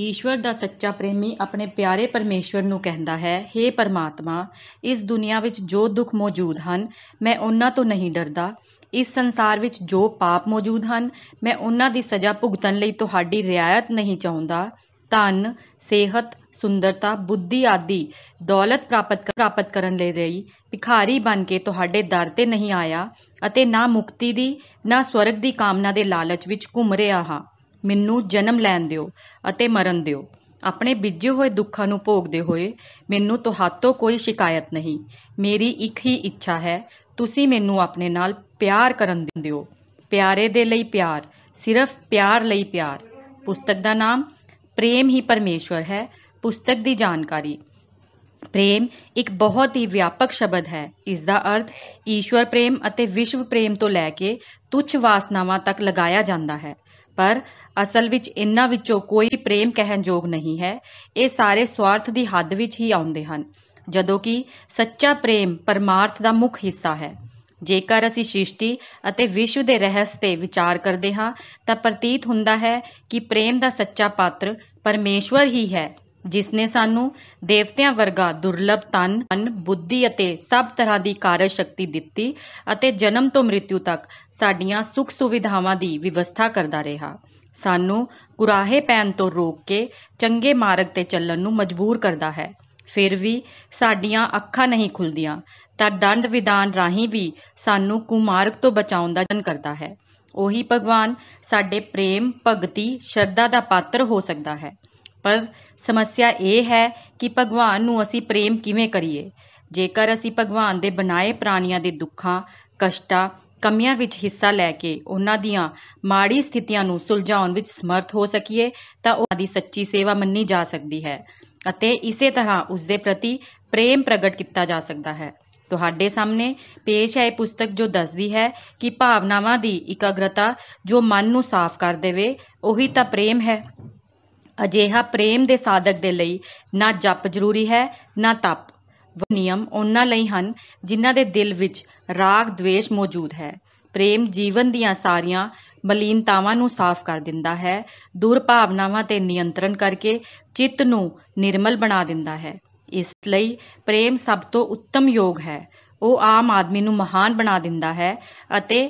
ਈਸ਼ਵਰ ਦਾ ਸੱਚਾ ਪ੍ਰੇਮੀ ਆਪਣੇ ਪਿਆਰੇ ਪਰਮੇਸ਼ਵਰ ਨੂੰ ਕਹਿੰਦਾ ਹੈ हे ਪਰਮਾਤਮਾ ਇਸ ਦੁਨੀਆ ਵਿੱਚ ਜੋ ਦੁੱਖ ਮੌਜੂਦ ਹਨ ਮੈਂ ਉਹਨਾਂ ਤੋਂ ਨਹੀਂ ਡਰਦਾ ਇਸ ਸੰਸਾਰ ਵਿੱਚ ਜੋ ਪਾਪ ਮੌਜੂਦ ਹਨ ਮੈਂ ਉਹਨਾਂ ਦੀ ਸਜ਼ਾ ਭੁਗਤਣ ਲਈ ਤੁਹਾਡੀ ਰਿਆਇਤ ਨਹੀਂ ਚਾਹੁੰਦਾ ਧਨ ਸਿਹਤ ਸੁੰਦਰਤਾ ਬੁੱਧੀ ਆਦਿ ਦੌਲਤ ਪ੍ਰਾਪਤ ਪ੍ਰਾਪਤ ਕਰਨ ਲਈ ਰਹੀ ਭਿਖਾਰੀ ਬਣ ਕੇ ਤੁਹਾਡੇ ਦਰ ਤੇ ਨਹੀਂ ਆਇਆ ਅਤੇ ਨਾ ਮੁਕਤੀ ਦੀ ਨਾ ਸਵਰਗ ਦੀ ਕਾਮਨਾ ਦੇ ਲਾਲਚ ਵਿੱਚ ਘੁੰਮ ਰਿਹਾ ਹਾਂ ਮੈਨੂੰ ਜਨਮ ਲੈਣ ਦਿਓ ਅਤੇ ਮਰਨ ਦਿਓ ਆਪਣੇ ਬੀਜੇ ਹੋਏ ਦੁੱਖਾਂ ਨੂੰ ਭੋਗਦੇ ਹੋਏ ਮੈਨੂੰ ਤੁਹਾਤੋਂ ਕੋਈ ਸ਼ਿਕਾਇਤ ਨਹੀਂ ਮੇਰੀ ਇੱਕ ਹੀ ਇੱਛਾ ਹੈ ਤੁਸੀਂ ਮੈਨੂੰ ਆਪਣੇ ਨਾਲ ਪਿਆਰ ਕਰਨ ਦਿਓ ਪਿਆਰੇ ਦੇ ਲਈ ਪਿਆਰ ਸਿਰਫ ਪਿਆਰ ਲਈ ਪਿਆਰ ਪੁਸਤਕ ਦਾ ਨਾਮ ਪ੍ਰੇਮ ਹੀ ਪਰਮੇਸ਼ਵਰ ਹੈ ਪੁਸਤਕ ਦੀ ਜਾਣਕਾਰੀ ਪ੍ਰੇਮ ਇੱਕ ਬਹੁਤ ਹੀ ਵਿਆਪਕ ਸ਼ਬਦ ਹੈ ਇਸ ਦਾ ਅਰਥ ਈਸ਼ਵਰ ਪ੍ਰੇਮ ਅਤੇ ਵਿਸ਼ਵ ਪ੍ਰੇਮ ਤੋਂ ਲੈ ਕੇ ਤੁੱਛ ਵਾਸਨਾਵਾਂ ਤੱਕ ਲਗਾਇਆ ਜਾਂਦਾ ਹੈ ਪਰ ਅਸਲ ਵਿੱਚ ਇਹਨਾਂ ਵਿੱਚੋਂ ਕੋਈ ਪ੍ਰੇਮ ਕਹਿਣ ਯੋਗ ਨਹੀਂ ਹੈ ਇਹ ਸਾਰੇ ਸਵਾਰਥ ਦੀ ਹੱਦ ਵਿੱਚ ਹੀ ਆਉਂਦੇ ਹਨ ਜਦੋਂ ਕਿ ਸੱਚਾ ਪ੍ਰੇਮ ਪਰਮਾਰਥ ਦਾ ਮੁੱਖ ਹਿੱਸਾ ਹੈ ਜੇਕਰ ਅਸੀਂ ਸ੍ਰਿਸ਼ਟੀ ਅਤੇ ਵਿਸ਼ਵ ਦੇ ਰਹੱਸ ਤੇ ਵਿਚਾਰ ਕਰਦੇ ਹਾਂ ਤਾਂ ਪ੍ਰਤੀਤ ਹੁੰਦਾ ਹੈ ਕਿ ਪ੍ਰੇਮ ਦਾ ਸੱਚਾ ਪਾਤਰ ਪਰਮੇਸ਼ਵਰ ਹੀ ਹੈ ਜਿਸ ਨੇ ਸਾਨੂੰ ਦੇਵਤਿਆਂ ਵਰਗਾ ਦੁਰਲਭ ਤਨ ਮਨ ਬੁੱਧੀ ਅਤੇ ਸਭ ਤਰ੍ਹਾਂ ਦੀ ਕਾਰਜ ਸ਼ਕਤੀ ਦਿੱਤੀ ਅਤੇ ਜਨਮ ਤੋਂ ਮ੍ਰਿਤਿੂ ਤੱਕ ਸਾਡੀਆਂ ਸੁੱਖ ਸੁਵਿਧਾਵਾਂ ਦੀ ਵਿਵਸਥਾ ਕਰਦਾ ਰਿਹਾ ਸਾਨੂੰ ਕੁਰਾਹੇ ਪੈਣ ਤੋਂ ਰੋਕ ਕੇ ਚੰਗੇ ਮਾਰਗ ਤੇ ਚੱਲਣ ਨੂੰ ਮਜਬੂਰ ਕਰਦਾ ਹੈ ਫਿਰ ਵੀ ਸਾਡੀਆਂ ਅੱਖਾਂ ਨਹੀਂ ਖੁੱਲਦੀਆਂ ਤਾਂ ਦੰਡ ਵਿਧਾਨ ਰਾਹੀਂ ਵੀ ਸਾਨੂੰ ਕੁਮਾਰਗ ਤੋਂ ਬਚਾਉਣ ਦਾ ਯਤਨ ਕਰਦਾ ਹੈ ਉਹੀ ਭਗਵਾਨ ਸਾਡੇ ਪ੍ਰੇਮ ਭਗਤੀ ਸ਼ਰਧਾ ਦਾ ਪਾਤਰ ਹੋ ਸਕਦਾ ਹੈ ਪਰ ਸਮੱਸਿਆ ਇਹ ਹੈ ਕਿ ਭਗਵਾਨ ਨੂੰ ਅਸੀਂ ਪ੍ਰੇਮ ਕਿਵੇਂ ਕਰੀਏ ਜੇਕਰ ਅਸੀਂ ਭਗਵਾਨ ਦੇ ਬਣਾਏ ਪ੍ਰਾਣੀਆਂ ਦੇ ਦੁੱਖਾਂ ਕਸ਼ਟਾਂ ਕਮੀਆਂ ਵਿੱਚ ਹਿੱਸਾ ਲੈ ਕੇ ਉਹਨਾਂ ਦੀਆਂ ਮਾੜੀ ਸਥਿਤੀਆਂ ਨੂੰ ਸੁਲਝਾਉਣ ਵਿੱਚ ਸਮਰਥ ਹੋ ਸਕੀਏ ਤਾਂ ਉਹ ਆਦੀ ਸੱਚੀ ਸੇਵਾ ਮੰਨੀ ਜਾ ਸਕਦੀ ਹੈ ਅਤੇ ਇਸੇ ਤਰ੍ਹਾਂ ਉਸ ਦੇ ਪ੍ਰਤੀ ਪ੍ਰੇਮ ਪ੍ਰਗਟ ਕੀਤਾ ਜਾ ਸਕਦਾ ਹੈ ਤੁਹਾਡੇ ਸਾਹਮਣੇ ਪੇਸ਼ ਹੈ ਇਹ ਪੁਸਤਕ ਜੋ ਦੱਸਦੀ ਹੈ ਕਿ ਭਾਵਨਾਵਾਂ ਦੀ ਇਕਾਗਰਤਾ ਜੋ ਮਨ ਨੂੰ ਸਾਫ਼ ਕਰ ਦੇਵੇ ਉਹੀ ਤਾਂ ਪ੍ਰੇਮ ਹੈ ਅਜਿਹਾ ਪ੍ਰੇਮ ਦੇ ਸਾਧਕ ਦੇ ਲਈ ਨਾ ਜਪ ਜ਼ਰੂਰੀ ਹੈ ਨਾ ਤਪ ਨਿਯਮ ਉਹਨਾਂ ਲਈ ਹਨ ਜਿਨ੍ਹਾਂ ਦੇ ਦਿਲ ਵਿੱਚ ਰਾਗ ਦੁਸ਼ ਮੌਜੂਦ ਹੈ ਪ੍ਰੇਮ ਜੀਵਨ ਦੀਆਂ ਸਾਰੀਆਂ ਮਲੀਨਤਾਵਾਂ ਨੂੰ ਸਾਫ਼ ਕਰ ਦਿੰਦਾ ਹੈ ਦੁਰ ਭਾਵਨਾਵਾਂ ਤੇ ਨਿਯੰਤਰਣ ਕਰਕੇ ਚਿੱਤ ਨੂੰ ਨਿਰਮਲ ਬਣਾ ਦਿੰਦਾ ਹੈ ਇਸ ਲਈ ਪ੍ਰੇਮ ਸਭ ਤੋਂ ਉੱਤਮ ਯੋਗ ਹੈ ਉਹ ਆਮ ਆਦਮੀ ਨੂੰ ਮਹਾਨ ਬਣਾ ਦਿੰਦਾ ਹੈ ਅਤੇ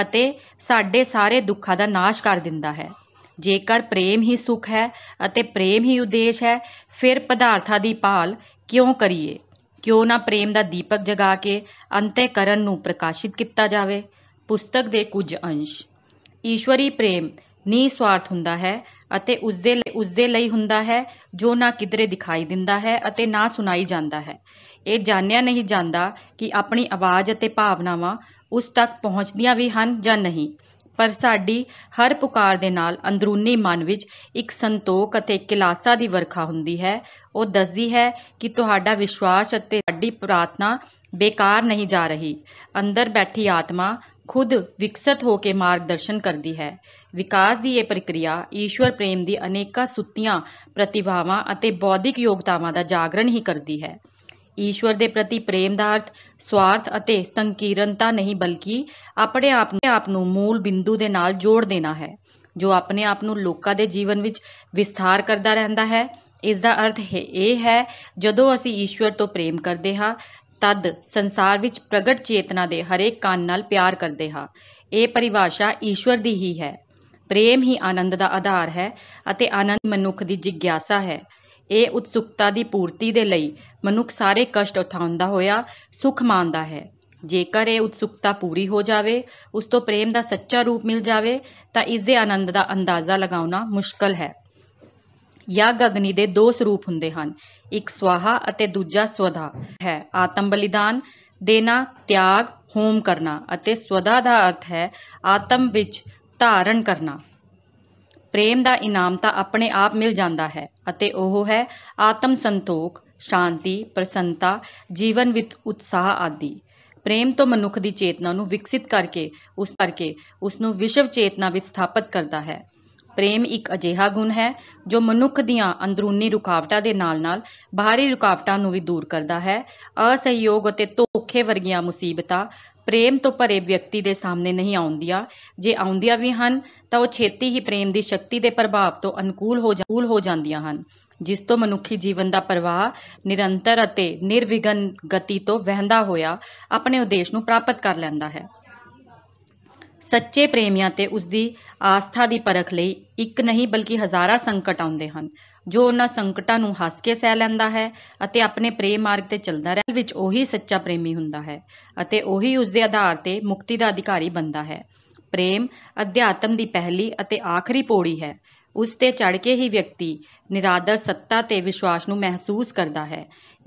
ਅਤੇ ਸਾਡੇ ਸਾਰੇ ਦੁੱਖਾਂ ਦਾ ਨਾਸ਼ ਕਰ ਦਿੰਦਾ ਹੈ ਜੇਕਰ ਪ੍ਰੇਮ ਹੀ ਸੁਖ ਹੈ ਅਤੇ ਪ੍ਰੇਮ ਹੀ ਉਦੇਸ਼ ਹੈ ਫਿਰ ਪਦਾਰਥਾਂ ਦੀ ਭਾਲ ਕਿਉਂ ਕਰੀਏ ਕਿਉਂ ਨਾ ਪ੍ਰੇਮ ਦਾ ਦੀਪਕ ਜਗਾ ਕੇ ਅੰਤੇਕਰਨ ਨੂੰ ਪ੍ਰਕਾਸ਼ਿਤ ਕੀਤਾ ਜਾਵੇ ਪੁਸਤਕ ਦੇ ਕੁਝ ਅੰਸ਼ ਈਸ਼ਵਰੀ ਪ੍ਰੇਮ ਨਿਸਵਾਰਥ ਹੁੰਦਾ ਹੈ ਅਤੇ ਉਸਦੇ ਉਸਦੇ ਲਈ ਹੁੰਦਾ ਹੈ ਜੋ ਨਾ ਕਿਧਰੇ ਦਿਖਾਈ ਦਿੰਦਾ ਹੈ ਅਤੇ ਨਾ ਸੁਣਾਈ ਜਾਂਦਾ ਹੈ ਇਹ ਜਾਣਿਆ ਨਹੀਂ ਜਾਂਦਾ ਕਿ ਆਪਣੀ ਆਵਾਜ਼ ਅਤੇ ਭਾਵਨਾਵਾਂ ਉਸ ਤੱਕ ਪਹੁੰਚਦੀਆਂ ਵੀ ਹਨ ਜਾਂ ਨਹੀਂ ਪਰ ਸਾਡੀ ਹਰ ਪੁਕਾਰ ਦੇ ਨਾਲ ਅੰਦਰੂਨੀ ਮਨ ਵਿੱਚ ਇੱਕ ਸੰਤੋਖ ਅਤੇ ਕਿਲਾਸਾ ਦੀ ਵਰਖਾ ਹੁੰਦੀ ਹੈ ਉਹ ਦੱਸਦੀ ਹੈ ਕਿ ਤੁਹਾਡਾ ਵਿਸ਼ਵਾਸ ਅਤੇ ਸਾਡੀ ਪ੍ਰਾਰਥਨਾ ਬੇਕਾਰ ਨਹੀਂ ਜਾ ਰਹੀ ਅੰਦਰ ਬੈਠੀ ਆਤਮਾ ਖੁਦ ਵਿਕਸਿਤ ਹੋ ਕੇ ਮਾਰਗਦਰਸ਼ਨ ਕਰਦੀ ਹੈ ਵਿਕਾਸ ਦੀ ਇਹ ਪ੍ਰਕਿਰਿਆ ਈਸ਼ਵਰ ਪ੍ਰੇਮ ਦੀ ਅਨੇਕਾਂ ਸੁੱਤੀਆਂ ਪ੍ਰਤਿਭਾਵਾਂ ਅਤੇ ਬੌਧਿਕ ਯੋਗਤਾਵਾਂ ਦਾ ਜਾਗਰਣ ਹੀ ਕਰਦੀ ਹੈ ਈਸ਼ਵਰ ਦੇ ਪ੍ਰਤੀ ਪ੍ਰੇਮ ਦਾ ਅਰਥ ਸਵਾਰਥ ਅਤੇ ਸੰਕੀਰਨਤਾ ਨਹੀਂ ਬਲਕਿ ਆਪਣੇ ਆਪ ਨੂੰ ਮੂਲ ਬਿੰਦੂ ਦੇ ਨਾਲ ਜੋੜ ਦੇਣਾ ਹੈ ਜੋ ਆਪਣੇ ਆਪ ਨੂੰ ਲੋਕਾਂ ਦੇ ਜੀਵਨ ਵਿੱਚ ਵਿਸਥਾਰ ਕਰਦਾ ਰਹਿੰਦਾ ਹੈ ਇਸ ਦਾ ਅਰਥ ਹੈ ਇਹ ਹੈ ਜਦੋਂ ਅਸੀਂ ਈਸ਼ਵਰ ਤੋਂ ਪ੍ਰੇਮ ਕਰਦੇ ਹਾਂ ਤਦ ਸੰਸਾਰ ਵਿੱਚ ਪ੍ਰਗਟ ਚੇਤਨਾ ਦੇ ਹਰੇਕ ਕਣ ਨਾਲ ਪਿਆਰ ਕਰਦੇ ਹਾਂ ਇਹ ਪਰਿਭਾਸ਼ਾ ਈਸ਼ਵਰ ਦੀ ਹੀ ਹੈ ਪ੍ਰੇਮ ਹੀ ਆਨੰਦ ਦਾ ਆਧਾਰ ਹੈ ਅਤੇ ਆਨੰਦ ਮਨੁੱਖ ਦੀ ਜਿਗਿਆਸਾ ਹੈ ਇਹ ਉਤਸੁਕਤਾ ਦੀ ਪੂਰਤੀ ਦੇ ਲਈ ਮਨੁੱਖ ਸਾਰੇ ਕਸ਼ਟ ਉਠਾਉਂਦਾ ਹੋਇਆ ਸੁਖ ਮਾਣਦਾ ਹੈ ਜੇਕਰ ਇਹ ਉਤਸੁਕਤਾ ਪੂਰੀ ਹੋ ਜਾਵੇ ਉਸ ਤੋਂ ਪ੍ਰੇਮ ਦਾ ਸੱਚਾ ਰੂਪ ਮਿਲ ਜਾਵੇ ਤਾਂ ਇਸ ਦੇ ਆਨੰਦ ਦਾ ਅੰਦਾਜ਼ਾ ਲਗਾਉਣਾ ਮੁਸ਼ਕਲ ਹੈ ਯਾਗ ਅਗਨੀ ਦੇ ਦੋ ਸਰੂਪ ਹੁੰਦੇ ਹਨ ਇੱਕ ਸਵਾਹਾ ਅਤੇ ਦੂਜਾ ਸਵਧਾ ਹੈ ਆਤਮ ਬਲੀਦਾਨ ਦੇਣਾ ਤਿਆਗ ਹੋਮ ਕਰਨਾ ਅਤੇ ਸਵਧਾ ਦਾ ਅਰਥ ਹੈ ਆਤਮ ਵਿੱਚ ਧਾਰਨ ਕਰਨਾ ਪ੍ਰੇਮ ਦਾ ਇਨਾਮ ਤਾਂ ਆਪਣੇ ਆਪ ਮਿਲ ਜਾਂਦਾ ਹੈ ਅਤੇ ਉਹ ਹੈ ਆਤਮ ਸੰਤੋਖ ਸ਼ਾਂਤੀ ਪ੍ਰਸੰਨਤਾ ਜੀਵਨ ਵਿੱਚ ਉਤਸ਼ਾਹ ਆਦਿ ਪ੍ਰੇਮ ਤੋਂ ਮਨੁੱਖ ਦੀ ਚੇਤਨਾ ਨੂੰ ਵਿਕਸਿਤ ਕਰਕੇ ਉਸ ਕਰਕੇ ਉਸ ਨੂੰ ਵਿਸ਼ਵ ਚੇਤਨਾ ਵਿੱਚ ਸਥਾਪਿਤ ਕਰਦਾ ਹੈ ਪ੍ਰੇਮ ਇੱਕ ਅਜਿਹਾ ਗੁਣ ਹੈ ਜੋ ਮਨੁੱਖ ਦੀਆਂ ਅੰਦਰੂਨੀ ਰੁਕਾਵਟਾਂ ਦੇ ਨਾਲ-ਨਾਲ ਬਾਹਰੀ ਰੁਕਾਵਟਾਂ ਨੂੰ ਵੀ ਦੂਰ ਕਰਦਾ ਹੈ ਅਸਹਿਯੋਗ ਅਤੇ ਧੋਖੇ ਵਰਗੀਆਂ ਮੁਸੀਬਤਾਂ ਪ੍ਰੇਮ ਤੋਂ ਭਰੇ ਵਿਅਕਤੀ ਦੇ ਸਾਹਮਣੇ ਨਹੀਂ ਆਉਂਦੀਆਂ ਜੇ ਆਉਂਦੀਆਂ ਵੀ ਹਨ ਤਾਂ ਉਹ ਛੇਤੀ ਹੀ ਪ੍ਰੇਮ ਦੀ ਸ਼ਕਤੀ ਦੇ ਪ੍ਰਭਾਵ ਤੋਂ ਅਨੁਕੂਲ ਹੋ ਜਾਂਦੀਆਂ ਹਨ ਜਿਸ ਤੋਂ ਮਨੁੱਖੀ ਜੀਵਨ ਦਾ ਪ੍ਰਵਾਹ ਨਿਰੰਤਰ ਅਤੇ ਨਿਰਵਿਘਨ ਗਤੀ ਤੋਂ ਵਹਿੰਦਾ ਹੋਇਆ ਆਪਣੇ ਉਦੇਸ਼ ਨੂੰ ਪ੍ਰਾਪਤ ਕਰ ਲੈਂਦਾ ਹੈ ਸੱਚੇ ਪ੍ਰੇਮੀਆਂ ਤੇ ਉਸ ਦੀ ਆਸਥਾ ਦੀ ਪਰਖ ਲਈ ਇੱਕ ਨਹੀਂ ਬਲਕਿ ਹਜ਼ਾਰਾਂ ਸੰਕਟ ਆਉਂਦੇ ਹਨ ਜੋ ਉਹਨਾਂ ਸੰਕਟਾਂ ਨੂੰ ਹੱਸ ਕੇ ਸਹਿ ਲੈਂਦਾ ਹੈ ਅਤੇ ਆਪਣੇ ਪ੍ਰੇਮ ਮਾਰਗ ਤੇ ਚੱਲਦਾ ਰਹਿਣ ਵਿੱਚ ਉਹੀ ਸੱਚਾ ਪ੍ਰੇਮੀ ਹੁੰਦਾ ਹੈ ਅਤੇ ਉਹੀ ਉਸ ਦੇ ਆਧਾਰ ਤੇ ਮੁਕਤੀ ਦਾ ਅਧਿਕਾਰੀ ਬਣਦਾ ਹੈ ਪ੍ਰੇਮ ਅਧਿਆਤਮ ਦੀ ਪਹਿਲੀ ਅਤੇ ਆਖਰੀ ਪੌੜੀ ਹੈ ਉਸ ਤੇ ਚੜ ਕੇ ਹੀ ਵਿਅਕਤੀ ਨਿਰਾਦਰ ਸੱਤਾ ਤੇ ਵਿਸ਼ਵਾਸ ਨੂੰ ਮਹਿਸੂਸ ਕਰਦਾ ਹੈ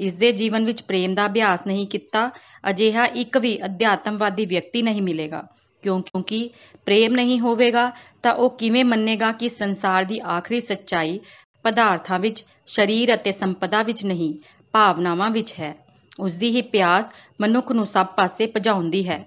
ਇਸ ਦੇ ਜੀਵਨ ਵਿੱਚ ਪ੍ਰੇਮ ਦਾ ਅਭਿਆਸ ਨਹੀਂ ਕੀਤਾ ਅਜਿਹਾ ਇੱਕ ਵੀ ਅਧਿਆਤਮਵਾਦੀ ਵਿਅਕਤੀ ਨਹੀਂ ਮਿਲੇਗਾ ਕਿਉਂਕਿ ਪ੍ਰੇਮ ਨਹੀਂ ਹੋਵੇਗਾ ਤਾਂ ਉਹ ਕਿਵੇਂ ਮੰਨੇਗਾ ਕਿ ਸੰਸਾਰ ਦੀ ਆਖਰੀ ਸੱਚਾਈ ਪਦਾਰਥਾਂ ਵਿੱਚ ਸਰੀਰ ਅਤੇ ਸੰਪਦਾ ਵਿੱਚ ਨਹੀਂ ਭਾਵਨਾਵਾਂ ਵਿੱਚ ਹੈ ਉਸ ਦੀ ਹੀ ਪਿਆਸ ਮਨੁੱਖ ਨੂੰ ਸਭ ਪਾਸੇ ਭਜਾਉਂਦੀ ਹੈ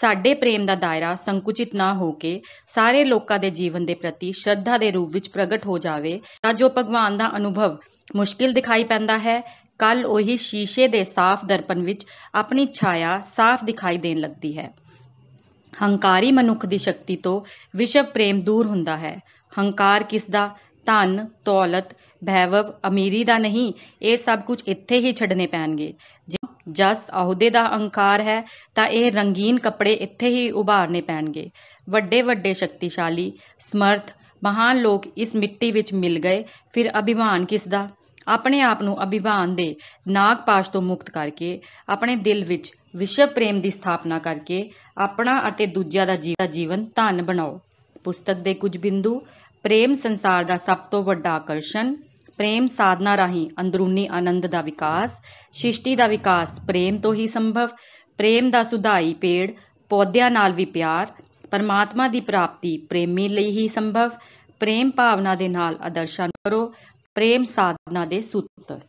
ਸਾਡੇ ਪ੍ਰੇਮ ਦਾ ਦਾਇਰਾ ਸੰਕੁਚਿਤ ਨਾ ਹੋ ਕੇ ਸਾਰੇ ਲੋਕਾਂ ਦੇ ਜੀਵਨ ਦੇ ਪ੍ਰਤੀ ਸ਼ਰਧਾ ਦੇ ਰੂਪ ਵਿੱਚ ਪ੍ਰਗਟ ਹੋ ਜਾਵੇ ਤਾਂ ਜੋ ਭਗਵਾਨ ਦਾ ਅਨੁਭਵ ਮੁਸ਼ਕਿਲ ਦਿਖਾਈ ਪੈਂਦਾ ਹੈ ਕੱਲ ਉਹੀ ਸ਼ੀਸ਼ੇ ਦੇ ਸਾਫ਼ ਦਰਪਣ ਵਿੱਚ ਆਪਣੀ ਛਾਇਆ ਸਾਫ਼ ਦਿਖਾਈ ਦੇਣ ਲੱਗਦੀ ਹੈ ਹੰਕਾਰੀ ਮਨੁੱਖ ਦੀ ਸ਼ਕਤੀ ਤੋਂ ਵਿਸ਼ਵ ਪ੍ਰੇਮ ਦੂਰ ਹੁੰਦਾ ਹੈ ਹੰਕਾਰ ਕਿਸ ਦਾ ਧਨ ਦੌਲਤ ਭੈਵਵ ਅਮੀਰੀ ਦਾ ਨਹੀਂ ਇਹ ਸਭ ਕੁਝ ਇੱਥੇ ਹੀ ਛੱਡਨੇ ਪੈਣਗੇ ਜਸ ਅਹੁਦੇ ਦਾ ਅਹੰਕਾਰ ਹੈ ਤਾਂ ਇਹ ਰੰਗੀਨ ਕੱਪੜੇ ਇੱਥੇ ਹੀ ਉਭਾਰਨੇ ਪੈਣਗੇ ਵੱਡੇ ਵੱਡੇ ਸ਼ਕਤੀਸ਼ਾਲੀ ਸਮਰਥ ਮਹਾਨ ਲੋਕ ਇਸ ਮਿੱਟੀ ਵਿੱਚ ਮਿਲ ਗਏ ਫਿਰ ਅਭਿਮਾਨ ਕਿਸ ਦਾ ਆਪਣੇ ਆਪ ਨੂੰ ਅਭਿਮਾਨ ਦੇ ਨਾਗਪਾਸ਼ ਤੋਂ ਮੁਕਤ ਕਰਕੇ ਆਪਣੇ ਦਿਲ ਵਿੱਚ ਵਿਸ਼ਵ ਪ੍ਰੇਮ ਦੀ ਸਥਾਪਨਾ ਕਰਕੇ ਆਪਣਾ ਅਤੇ ਦੂਜਿਆਂ ਦਾ ਜੀਵਨ ਧਨ ਬਣਾਓ ਪੁਸਤਕ ਦੇ ਕੁਝ ਬਿੰਦੂ ਪ੍ਰੇਮ ਸੰਸਾਰ ਦਾ ਸਭ ਤੋਂ ਵੱਡਾ ਆਕਰਸ਼ਣ ਪ੍ਰੇਮ ਸਾਧਨਾ ਰਾਹੀਂ ਅੰਦਰੂਨੀ ਆਨੰਦ ਦਾ ਵਿਕਾਸ ਸ੍ਰਿਸ਼ਟੀ ਦਾ ਵਿਕਾਸ ਪ੍ਰੇਮ ਤੋਂ ਹੀ ਸੰਭਵ ਪ੍ਰੇਮ ਦਾ ਸੁਧਾਈ ਪੇੜ ਪੌਦਿਆਂ ਨਾਲ ਵੀ ਪਿਆਰ ਪਰਮਾਤਮਾ ਦੀ ਪ੍ਰਾਪਤੀ ਪ੍ਰੇਮੀ ਲਈ ਹੀ ਸੰਭਵ ਪ੍ਰੇਮ ਭਾਵਨਾ ਦੇ ਨਾਲ ਅਦਰਸ਼ਨ ਕਰੋ ਪ੍ਰੇਮ ਸਾਧਨਾ ਦੇ ਸੂਤਰ